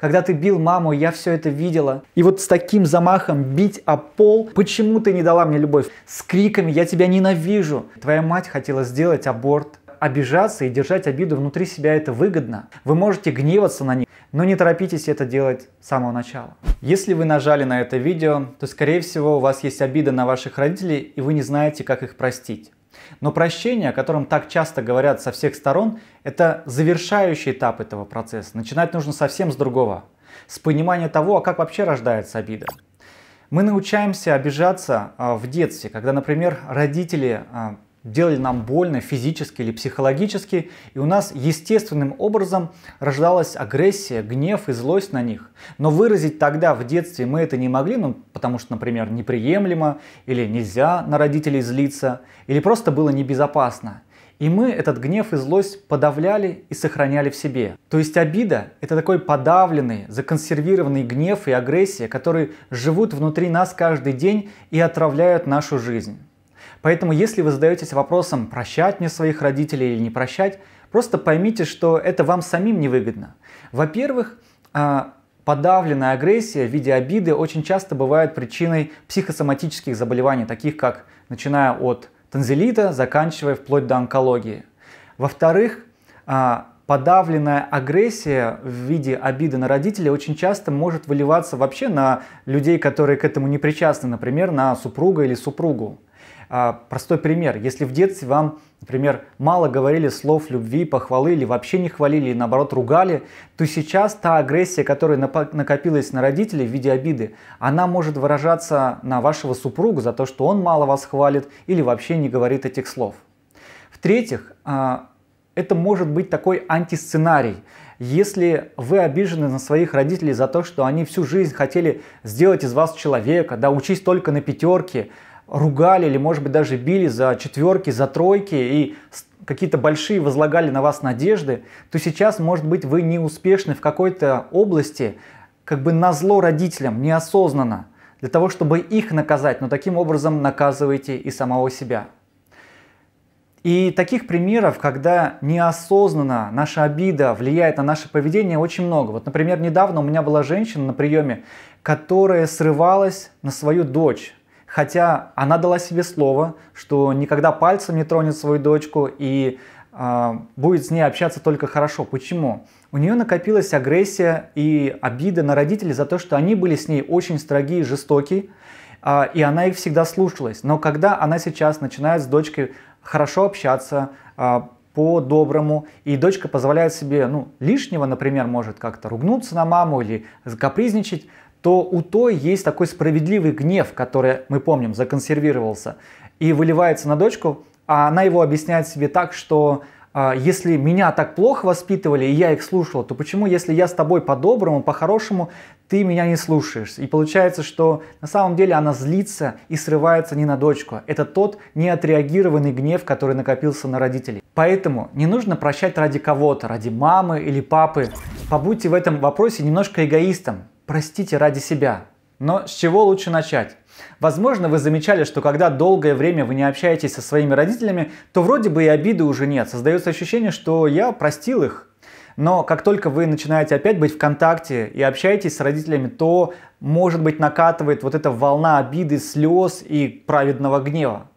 Когда ты бил маму, я все это видела. И вот с таким замахом бить о пол, почему ты не дала мне любовь? С криками «я тебя ненавижу». Твоя мать хотела сделать аборт. Обижаться и держать обиду внутри себя это выгодно. Вы можете гневаться на них, но не торопитесь это делать с самого начала. Если вы нажали на это видео, то скорее всего у вас есть обида на ваших родителей и вы не знаете, как их простить. Но прощение, о котором так часто говорят со всех сторон, это завершающий этап этого процесса. Начинать нужно совсем с другого. С понимания того, а как вообще рождается обида. Мы научаемся обижаться а, в детстве, когда, например, родители а, делали нам больно физически или психологически, и у нас естественным образом рождалась агрессия, гнев и злость на них. Но выразить тогда в детстве мы это не могли, ну, потому что, например, неприемлемо, или нельзя на родителей злиться, или просто было небезопасно. И мы этот гнев и злость подавляли и сохраняли в себе. То есть обида – это такой подавленный, законсервированный гнев и агрессия, которые живут внутри нас каждый день и отравляют нашу жизнь. Поэтому если вы задаетесь вопросом, прощать мне своих родителей или не прощать, просто поймите, что это вам самим невыгодно. Во-первых, а, подавленная агрессия в виде обиды очень часто бывает причиной психосоматических заболеваний, таких как начиная от танзелита, заканчивая вплоть до онкологии. Во-вторых, а, подавленная агрессия в виде обиды на родителей очень часто может выливаться вообще на людей, которые к этому не причастны, например, на супруга или супругу. А, простой пример. Если в детстве вам, например, мало говорили слов любви, похвалы или вообще не хвалили, и наоборот ругали, то сейчас та агрессия, которая накопилась на родителей в виде обиды, она может выражаться на вашего супруга за то, что он мало вас хвалит или вообще не говорит этих слов. В-третьих, а, это может быть такой антисценарий. Если вы обижены на своих родителей за то, что они всю жизнь хотели сделать из вас человека, да, учись только на пятерке, ругали или, может быть, даже били за четверки, за тройки и какие-то большие возлагали на вас надежды, то сейчас, может быть, вы неуспешны в какой-то области, как бы на зло родителям, неосознанно, для того, чтобы их наказать, но таким образом наказываете и самого себя. И таких примеров, когда неосознанно наша обида влияет на наше поведение, очень много. Вот, например, недавно у меня была женщина на приеме, которая срывалась на свою дочь, Хотя она дала себе слово, что никогда пальцем не тронет свою дочку и э, будет с ней общаться только хорошо. Почему? У нее накопилась агрессия и обида на родителей за то, что они были с ней очень строги и жестоки, э, и она их всегда слушалась. Но когда она сейчас начинает с дочкой хорошо общаться, э, по-доброму, и дочка позволяет себе, ну, лишнего, например, может как-то ругнуться на маму или капризничать то у той есть такой справедливый гнев, который, мы помним, законсервировался и выливается на дочку, а она его объясняет себе так, что а, если меня так плохо воспитывали, и я их слушала, то почему, если я с тобой по-доброму, по-хорошему, ты меня не слушаешь? И получается, что на самом деле она злится и срывается не на дочку. Это тот неотреагированный гнев, который накопился на родителей. Поэтому не нужно прощать ради кого-то, ради мамы или папы. Побудьте в этом вопросе немножко эгоистом. Простите ради себя. Но с чего лучше начать? Возможно, вы замечали, что когда долгое время вы не общаетесь со своими родителями, то вроде бы и обиды уже нет. Создается ощущение, что я простил их. Но как только вы начинаете опять быть в контакте и общаетесь с родителями, то, может быть, накатывает вот эта волна обиды, слез и праведного гнева.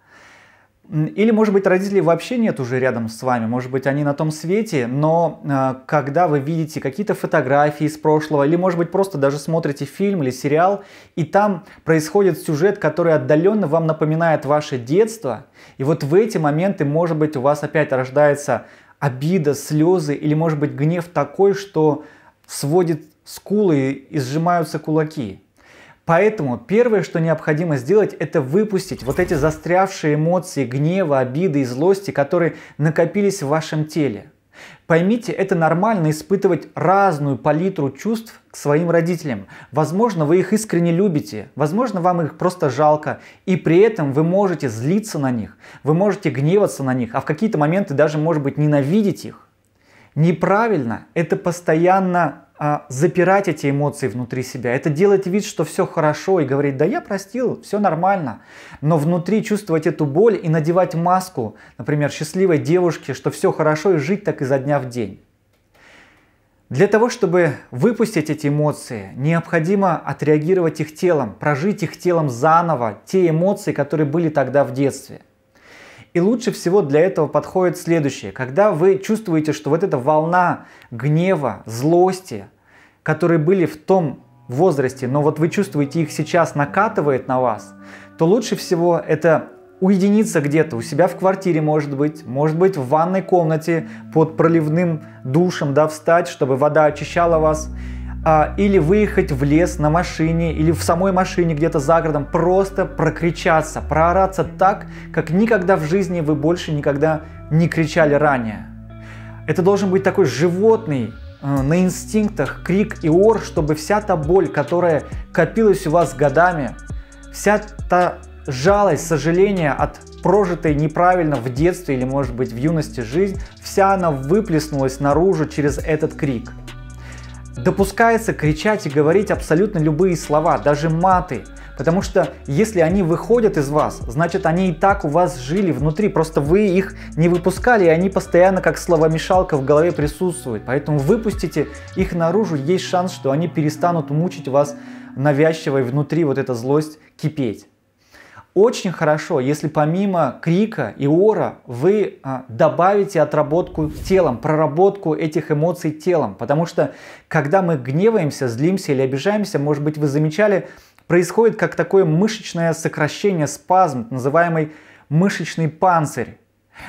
Или, может быть, родителей вообще нет уже рядом с вами, может быть, они на том свете, но э, когда вы видите какие-то фотографии из прошлого, или, может быть, просто даже смотрите фильм или сериал, и там происходит сюжет, который отдаленно вам напоминает ваше детство, и вот в эти моменты, может быть, у вас опять рождается обида, слезы, или, может быть, гнев такой, что сводит скулы и сжимаются кулаки. Поэтому первое, что необходимо сделать, это выпустить вот эти застрявшие эмоции гнева, обиды и злости, которые накопились в вашем теле. Поймите, это нормально испытывать разную палитру чувств к своим родителям. Возможно, вы их искренне любите, возможно, вам их просто жалко, и при этом вы можете злиться на них, вы можете гневаться на них, а в какие-то моменты даже, может быть, ненавидеть их. Неправильно это постоянно а, запирать эти эмоции внутри себя. Это делать вид, что все хорошо и говорить, да я простил, все нормально. Но внутри чувствовать эту боль и надевать маску, например, счастливой девушке, что все хорошо и жить так изо дня в день. Для того, чтобы выпустить эти эмоции, необходимо отреагировать их телом, прожить их телом заново, те эмоции, которые были тогда в детстве – и лучше всего для этого подходит следующее. Когда вы чувствуете, что вот эта волна гнева, злости, которые были в том возрасте, но вот вы чувствуете их сейчас накатывает на вас, то лучше всего это уединиться где-то, у себя в квартире, может быть, может быть, в ванной комнате под проливным душем, да, встать, чтобы вода очищала вас, а, или выехать в лес на машине, или в самой машине где-то за городом, просто прокричаться, проораться так, как никогда в жизни вы больше никогда не кричали ранее. Это должен быть такой животный, э, на инстинктах крик и ор, чтобы вся та боль, которая копилась у вас годами, вся та жалость, сожаление от прожитой неправильно в детстве или, может быть, в юности жизнь, вся она выплеснулась наружу через этот крик – Допускается кричать и говорить абсолютно любые слова, даже маты, потому что если они выходят из вас, значит они и так у вас жили внутри, просто вы их не выпускали, и они постоянно как словомешалка в голове присутствуют. Поэтому выпустите их наружу, есть шанс, что они перестанут мучить вас навязчивой внутри вот эта злость кипеть. Очень хорошо, если помимо крика и ора вы а, добавите отработку телом, проработку этих эмоций телом. Потому что когда мы гневаемся, злимся или обижаемся, может быть вы замечали, происходит как такое мышечное сокращение, спазм, называемый мышечный панцирь.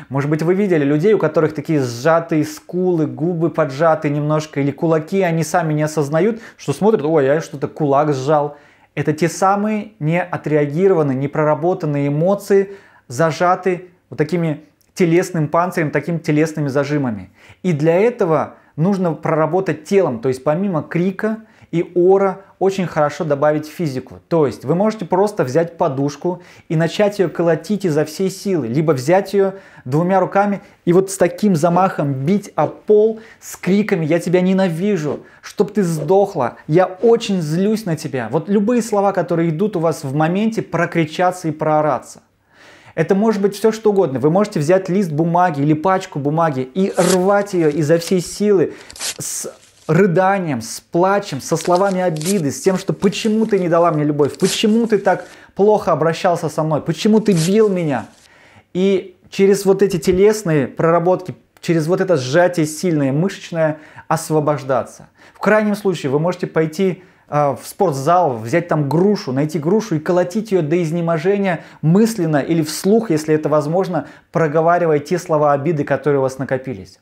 Может быть, вы видели людей, у которых такие сжатые скулы, губы поджаты немножко, или кулаки, они сами не осознают, что смотрят, ой, а я что-то кулак сжал. Это те самые не отреагированные, не проработанные эмоции, зажаты вот такими телесным панцирем, такими телесными зажимами. И для этого нужно проработать телом, то есть помимо крика, и ора очень хорошо добавить физику. То есть вы можете просто взять подушку и начать ее колотить изо всей силы, либо взять ее двумя руками и вот с таким замахом бить о пол с криками «Я тебя ненавижу! Чтоб ты сдохла! Я очень злюсь на тебя!» Вот любые слова, которые идут у вас в моменте, прокричаться и проораться. Это может быть все что угодно. Вы можете взять лист бумаги или пачку бумаги и рвать ее изо всей силы с рыданием, с плачем, со словами обиды, с тем, что почему ты не дала мне любовь, почему ты так плохо обращался со мной, почему ты бил меня. И через вот эти телесные проработки, через вот это сжатие сильное, мышечное, освобождаться. В крайнем случае вы можете пойти а, в спортзал, взять там грушу, найти грушу и колотить ее до изнеможения мысленно или вслух, если это возможно, проговаривая те слова обиды, которые у вас накопились.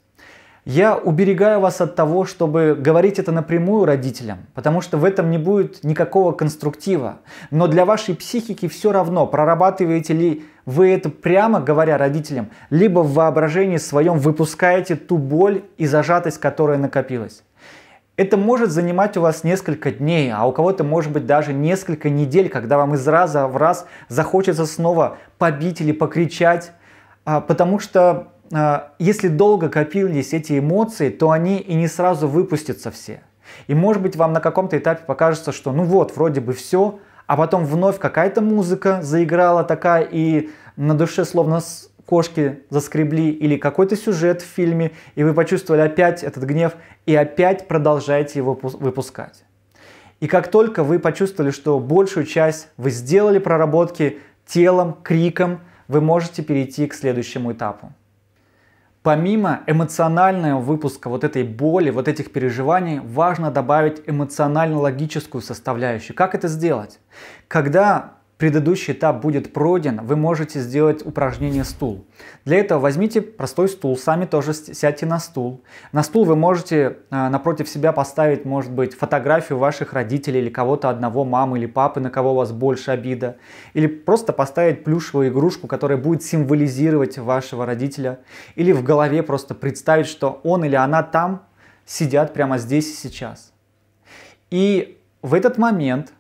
Я уберегаю вас от того, чтобы говорить это напрямую родителям, потому что в этом не будет никакого конструктива. Но для вашей психики все равно, прорабатываете ли вы это прямо говоря родителям, либо в воображении своем выпускаете ту боль и зажатость, которая накопилась. Это может занимать у вас несколько дней, а у кого-то может быть даже несколько недель, когда вам из раза в раз захочется снова побить или покричать, а, потому что а, если долго копились эти эмоции, то они и не сразу выпустятся все. И может быть вам на каком-то этапе покажется, что ну вот, вроде бы все, а потом вновь какая-то музыка заиграла такая, и на душе словно кошки заскребли, или какой-то сюжет в фильме, и вы почувствовали опять этот гнев, и опять продолжаете его выпускать. И как только вы почувствовали, что большую часть вы сделали проработки телом, криком, вы можете перейти к следующему этапу. Помимо эмоционального выпуска вот этой боли, вот этих переживаний, важно добавить эмоционально-логическую составляющую. Как это сделать? Когда предыдущий этап будет пройден, вы можете сделать упражнение стул. Для этого возьмите простой стул, сами тоже сядьте на стул. На стул вы можете э, напротив себя поставить, может быть, фотографию ваших родителей или кого-то одного, мамы или папы, на кого у вас больше обида. Или просто поставить плюшевую игрушку, которая будет символизировать вашего родителя. Или в голове просто представить, что он или она там сидят прямо здесь и сейчас. И в этот момент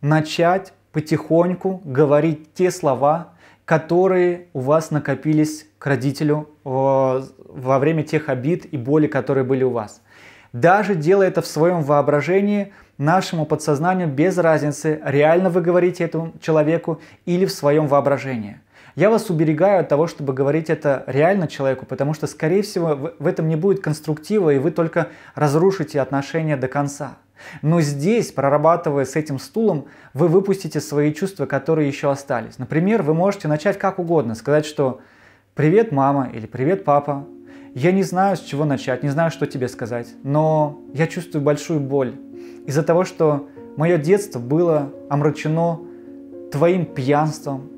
начать потихоньку говорить те слова, которые у вас накопились к родителю э, во время тех обид и боли, которые были у вас. Даже делая это в своем воображении, нашему подсознанию без разницы, реально вы говорите этому человеку или в своем воображении. Я вас уберегаю от того, чтобы говорить это реально человеку, потому что, скорее всего, в этом не будет конструктива, и вы только разрушите отношения до конца. Но здесь, прорабатывая с этим стулом, вы выпустите свои чувства, которые еще остались. Например, вы можете начать как угодно, сказать, что «Привет, мама» или «Привет, папа». Я не знаю, с чего начать, не знаю, что тебе сказать, но я чувствую большую боль из-за того, что мое детство было омрачено твоим пьянством,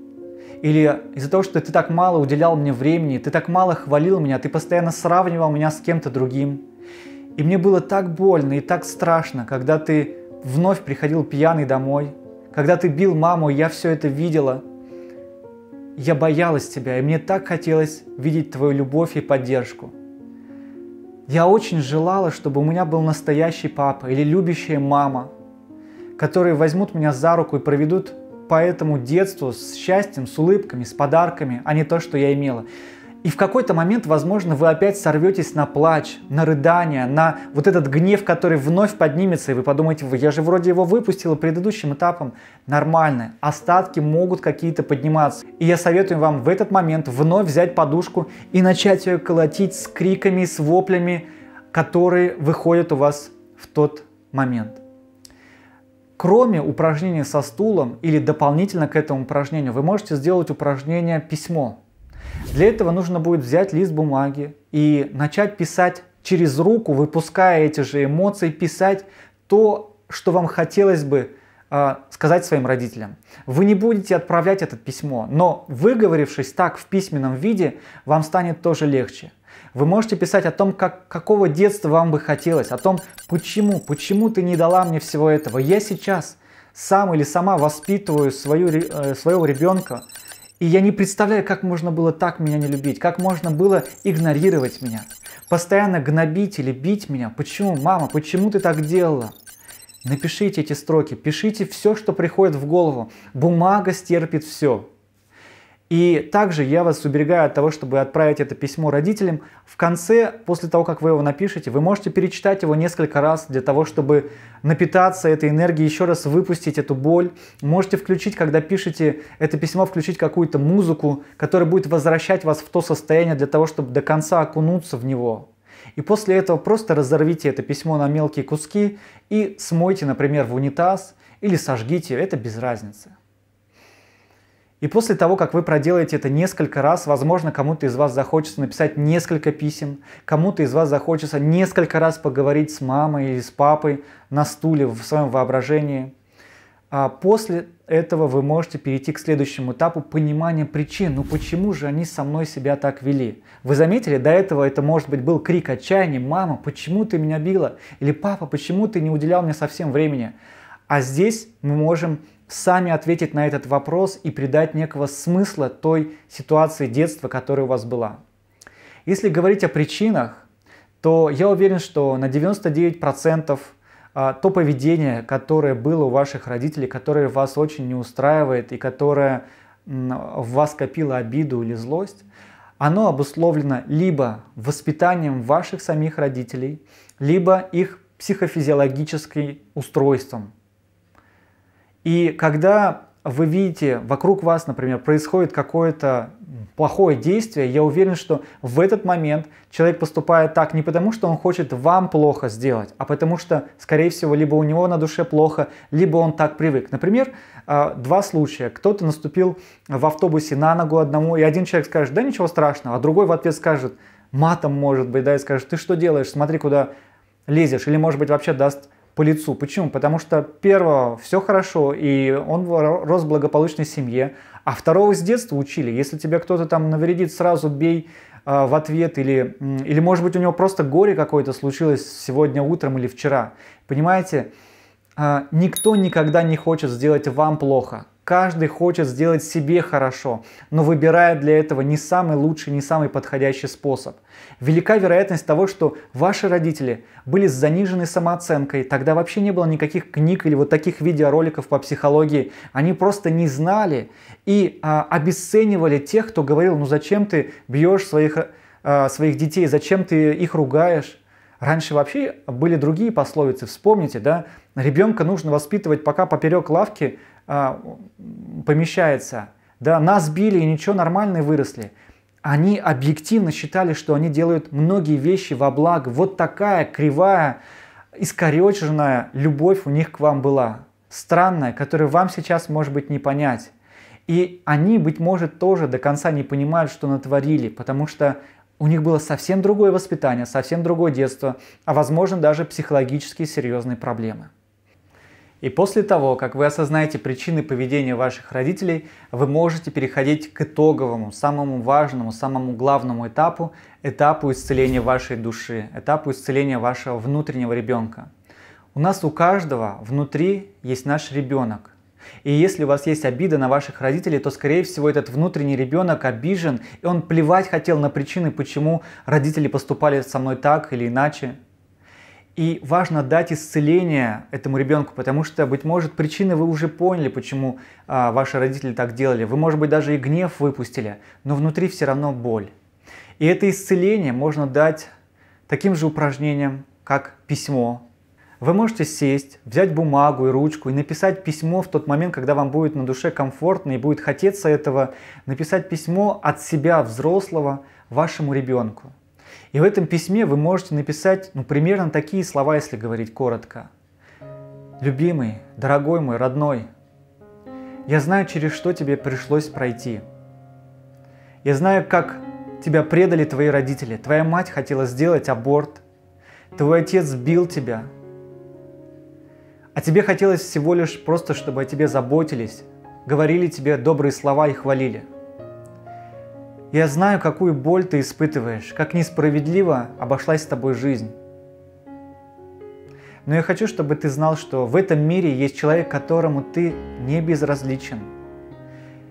или из-за того, что ты так мало уделял мне времени, ты так мало хвалил меня, ты постоянно сравнивал меня с кем-то другим – и мне было так больно и так страшно, когда ты вновь приходил пьяный домой, когда ты бил маму, я все это видела. Я боялась тебя, и мне так хотелось видеть твою любовь и поддержку. Я очень желала, чтобы у меня был настоящий папа или любящая мама, которые возьмут меня за руку и проведут по этому детству с счастьем, с улыбками, с подарками, а не то, что я имела. И в какой-то момент, возможно, вы опять сорветесь на плач, на рыдание, на вот этот гнев, который вновь поднимется, и вы подумаете, я же вроде его выпустила предыдущим этапом. Нормально, остатки могут какие-то подниматься. И я советую вам в этот момент вновь взять подушку и начать ее колотить с криками, с воплями, которые выходят у вас в тот момент. Кроме упражнения со стулом или дополнительно к этому упражнению, вы можете сделать упражнение «Письмо», для этого нужно будет взять лист бумаги и начать писать через руку, выпуская эти же эмоции, писать то, что вам хотелось бы э, сказать своим родителям. Вы не будете отправлять это письмо, но выговорившись так в письменном виде, вам станет тоже легче. Вы можете писать о том, как, какого детства вам бы хотелось, о том, почему, почему ты не дала мне всего этого. Я сейчас сам или сама воспитываю свою, э, своего ребенка и я не представляю, как можно было так меня не любить, как можно было игнорировать меня, постоянно гнобить или бить меня. Почему, мама, почему ты так делала? Напишите эти строки, пишите все, что приходит в голову. Бумага стерпит все. И также я вас уберегаю от того, чтобы отправить это письмо родителям. В конце, после того, как вы его напишете, вы можете перечитать его несколько раз для того, чтобы напитаться этой энергией, еще раз выпустить эту боль. Можете включить, когда пишете это письмо, включить какую-то музыку, которая будет возвращать вас в то состояние для того, чтобы до конца окунуться в него. И после этого просто разорвите это письмо на мелкие куски и смойте, например, в унитаз или сожгите, это без разницы. И после того, как вы проделаете это несколько раз, возможно, кому-то из вас захочется написать несколько писем, кому-то из вас захочется несколько раз поговорить с мамой или с папой на стуле в своем воображении. А после этого вы можете перейти к следующему этапу понимания причин. Ну почему же они со мной себя так вели? Вы заметили, до этого это может быть был крик отчаяния, мама, почему ты меня била? Или папа, почему ты не уделял мне совсем времени? А здесь мы можем сами ответить на этот вопрос и придать некого смысла той ситуации детства, которая у вас была. Если говорить о причинах, то я уверен, что на 99% а, то поведение, которое было у ваших родителей, которое вас очень не устраивает и которое в вас копило обиду или злость, оно обусловлено либо воспитанием ваших самих родителей, либо их психофизиологическим устройством, и когда вы видите, вокруг вас, например, происходит какое-то плохое действие, я уверен, что в этот момент человек поступает так не потому, что он хочет вам плохо сделать, а потому что, скорее всего, либо у него на душе плохо, либо он так привык. Например, а, два случая. Кто-то наступил в автобусе на ногу одному, и один человек скажет, да ничего страшного, а другой в ответ скажет, матом может быть, да, и скажет, ты что делаешь, смотри, куда лезешь, или, может быть, вообще даст по лицу. Почему? Потому что первого все хорошо, и он рос в благополучной семье, а второго с детства учили. Если тебе кто-то там навредит, сразу бей а, в ответ, или, или может быть у него просто горе какое-то случилось сегодня утром или вчера. Понимаете, а, никто никогда не хочет сделать вам плохо. Каждый хочет сделать себе хорошо, но выбирает для этого не самый лучший, не самый подходящий способ. Велика вероятность того, что ваши родители были с заниженной самооценкой, тогда вообще не было никаких книг или вот таких видеороликов по психологии. Они просто не знали и а, обесценивали тех, кто говорил, ну зачем ты бьешь своих, а, своих детей, зачем ты их ругаешь. Раньше вообще были другие пословицы, вспомните, да? Ребенка нужно воспитывать пока поперек лавки, а, помещается. Да, нас били, и ничего, нормальные выросли. Они объективно считали, что они делают многие вещи во благо. Вот такая кривая, искореченная любовь у них к вам была. Странная, которую вам сейчас, может быть, не понять. И они, быть может, тоже до конца не понимают, что натворили, потому что у них было совсем другое воспитание, совсем другое детство, а возможно даже психологические серьезные проблемы. И после того, как вы осознаете причины поведения ваших родителей, вы можете переходить к итоговому, самому важному, самому главному этапу, этапу исцеления вашей души, этапу исцеления вашего внутреннего ребенка. У нас у каждого внутри есть наш ребенок. И если у вас есть обида на ваших родителей, то, скорее всего, этот внутренний ребенок обижен, и он плевать хотел на причины, почему родители поступали со мной так или иначе. И важно дать исцеление этому ребенку, потому что, быть может, причины вы уже поняли, почему а, ваши родители так делали. Вы, может быть, даже и гнев выпустили, но внутри все равно боль. И это исцеление можно дать таким же упражнением, как письмо. Вы можете сесть, взять бумагу и ручку и написать письмо в тот момент, когда вам будет на душе комфортно и будет хотеться этого, написать письмо от себя взрослого вашему ребенку. И в этом письме вы можете написать ну, примерно такие слова, если говорить коротко. «Любимый, дорогой мой, родной, я знаю, через что тебе пришлось пройти. Я знаю, как тебя предали твои родители. Твоя мать хотела сделать аборт. Твой отец сбил тебя. А тебе хотелось всего лишь просто, чтобы о тебе заботились, говорили тебе добрые слова и хвалили – я знаю, какую боль ты испытываешь, как несправедливо обошлась с тобой жизнь. Но я хочу, чтобы ты знал, что в этом мире есть человек, которому ты не безразличен.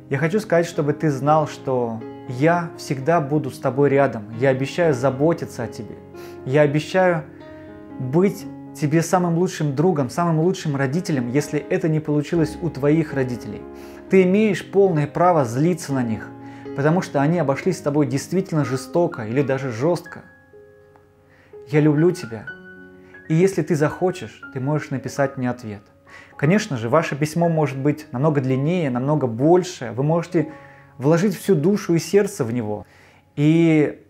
Я хочу сказать, чтобы ты знал, что я всегда буду с тобой рядом. Я обещаю заботиться о тебе. Я обещаю быть тебе самым лучшим другом, самым лучшим родителем, если это не получилось у твоих родителей. Ты имеешь полное право злиться на них, потому что они обошлись с тобой действительно жестоко или даже жестко. Я люблю тебя, и если ты захочешь, ты можешь написать мне ответ. Конечно же, ваше письмо может быть намного длиннее, намного больше, вы можете вложить всю душу и сердце в него. И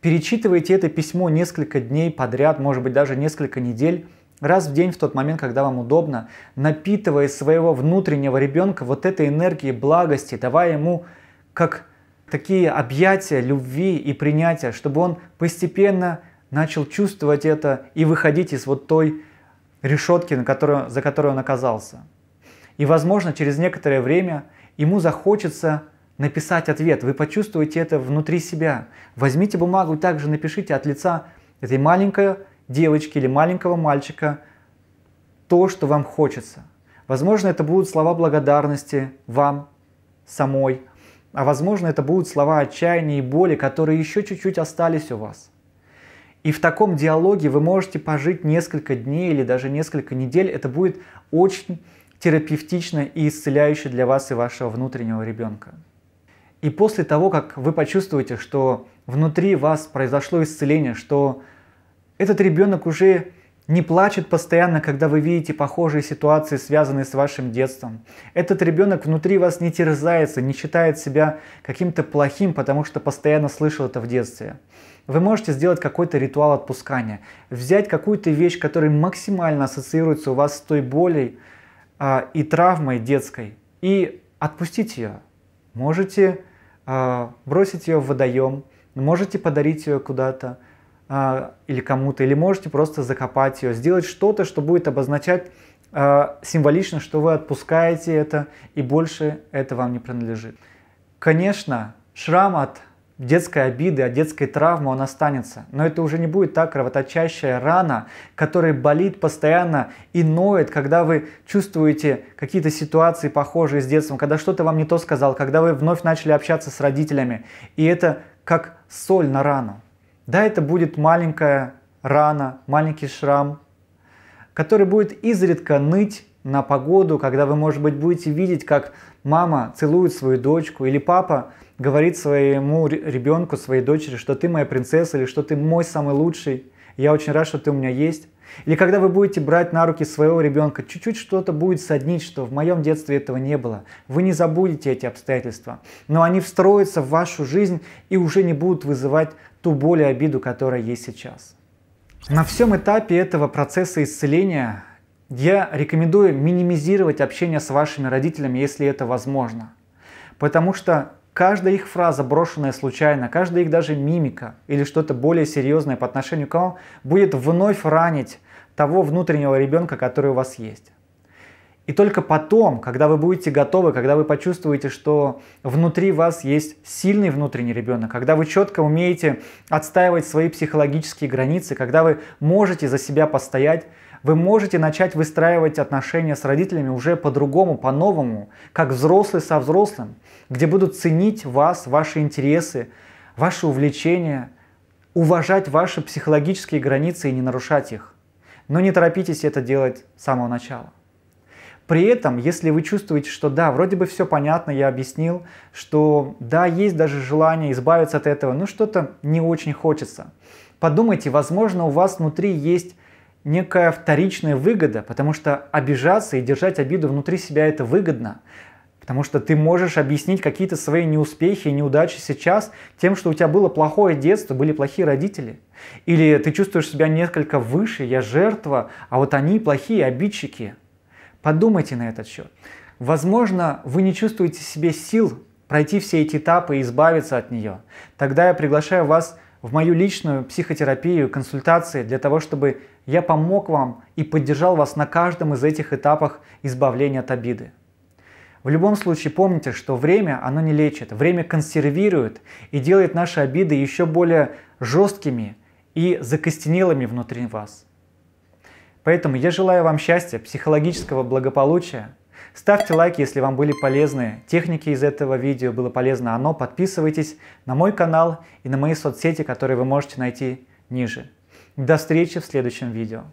перечитывайте это письмо несколько дней подряд, может быть даже несколько недель, раз в день в тот момент, когда вам удобно, напитывая своего внутреннего ребенка вот этой энергией благости, давая ему как такие объятия любви и принятия, чтобы он постепенно начал чувствовать это и выходить из вот той решетки, на которую, за которой он оказался. И, возможно, через некоторое время ему захочется написать ответ. Вы почувствуете это внутри себя. Возьмите бумагу и также напишите от лица этой маленькой девочки или маленького мальчика то, что вам хочется. Возможно, это будут слова благодарности вам самой, а возможно, это будут слова отчаяния и боли, которые еще чуть-чуть остались у вас. И в таком диалоге вы можете пожить несколько дней или даже несколько недель. Это будет очень терапевтично и исцеляюще для вас и вашего внутреннего ребенка. И после того, как вы почувствуете, что внутри вас произошло исцеление, что этот ребенок уже не плачет постоянно, когда вы видите похожие ситуации, связанные с вашим детством. Этот ребенок внутри вас не терзается, не считает себя каким-то плохим, потому что постоянно слышал это в детстве. Вы можете сделать какой-то ритуал отпускания, взять какую-то вещь, которая максимально ассоциируется у вас с той болью э, а, и травмой детской, и отпустить ее. Можете э, бросить ее в водоем, можете подарить ее куда-то, а, или кому-то, или можете просто закопать ее, сделать что-то, что будет обозначать а, символично, что вы отпускаете это, и больше это вам не принадлежит. Конечно, шрам от детской обиды, от детской травмы он останется, но это уже не будет та кровоточащая рана, которая болит постоянно и ноет, когда вы чувствуете какие-то ситуации похожие с детством, когда что-то вам не то сказал, когда вы вновь начали общаться с родителями, и это как соль на рану. Да, это будет маленькая рана, маленький шрам, который будет изредка ныть на погоду, когда вы, может быть, будете видеть, как мама целует свою дочку или папа говорит своему ребенку, своей дочери, что ты моя принцесса или что ты мой самый лучший, я очень рад, что ты у меня есть. Или когда вы будете брать на руки своего ребенка, чуть-чуть что-то будет соднить, что в моем детстве этого не было. Вы не забудете эти обстоятельства, но они встроятся в вашу жизнь и уже не будут вызывать ту боль и обиду, которая есть сейчас. На всем этапе этого процесса исцеления я рекомендую минимизировать общение с вашими родителями, если это возможно. Потому что каждая их фраза, брошенная случайно, каждая их даже мимика или что-то более серьезное по отношению к вам, будет вновь ранить того внутреннего ребенка, который у вас есть. И только потом, когда вы будете готовы, когда вы почувствуете, что внутри вас есть сильный внутренний ребенок, когда вы четко умеете отстаивать свои психологические границы, когда вы можете за себя постоять, вы можете начать выстраивать отношения с родителями уже по-другому, по-новому, как взрослый со взрослым, где будут ценить вас, ваши интересы, ваши увлечения, уважать ваши психологические границы и не нарушать их. Но не торопитесь это делать с самого начала. При этом, если вы чувствуете, что да, вроде бы все понятно, я объяснил, что да, есть даже желание избавиться от этого, но что-то не очень хочется. Подумайте, возможно, у вас внутри есть некая вторичная выгода, потому что обижаться и держать обиду внутри себя это выгодно. Потому что ты можешь объяснить какие-то свои неуспехи и неудачи сейчас тем, что у тебя было плохое детство, были плохие родители. Или ты чувствуешь себя несколько выше, я жертва, а вот они плохие обидчики. Подумайте на этот счет. Возможно, вы не чувствуете себе сил пройти все эти этапы и избавиться от нее. Тогда я приглашаю вас в мою личную психотерапию, консультации для того, чтобы я помог вам и поддержал вас на каждом из этих этапах избавления от обиды. В любом случае помните, что время, оно не лечит. Время консервирует и делает наши обиды еще более жесткими и закостенелыми внутри вас. Поэтому я желаю вам счастья, психологического благополучия. Ставьте лайки, если вам были полезны техники из этого видео, было полезно оно. Подписывайтесь на мой канал и на мои соцсети, которые вы можете найти ниже. До встречи в следующем видео.